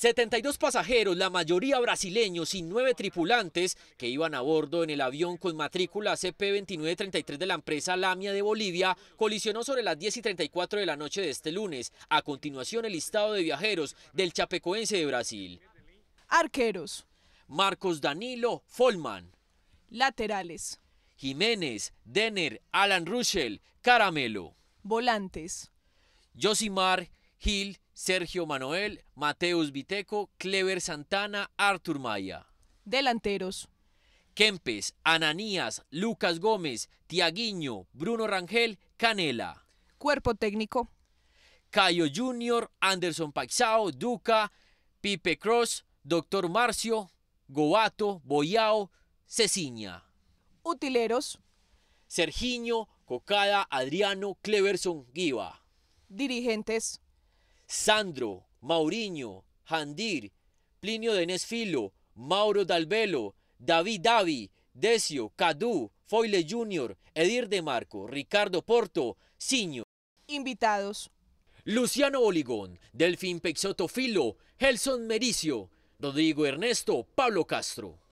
72 pasajeros, la mayoría brasileños y 9 tripulantes que iban a bordo en el avión con matrícula CP2933 de la empresa Lamia de Bolivia colisionó sobre las 10 y 34 de la noche de este lunes. A continuación el listado de viajeros del Chapecoense de Brasil. Arqueros. Marcos Danilo Folman. Laterales. Jiménez, Denner, Alan Ruschel, Caramelo. Volantes. Josimar Gil Sergio Manuel, Mateus Viteco, Clever Santana, Artur Maya. Delanteros. Kempes, Ananías, Lucas Gómez, Tiaguinho, Bruno Rangel, Canela. Cuerpo técnico. Cayo Junior, Anderson Paxao, Duca, Pipe Cross, Doctor Marcio, Gobato, Boyao, Ceciña. Utileros. Sergiño, Cocada, Adriano, Cleverson, Giva, Dirigentes. Sandro, Mauriño, Jandir, Plinio de Nesfilo, Mauro Dalvelo, David Davi, Decio, Cadú, Foyle Jr., Edir de Marco, Ricardo Porto, Ciño. Invitados. Luciano Oligón, Delfín Peixoto Filo, Helson Mericio, Rodrigo Ernesto, Pablo Castro.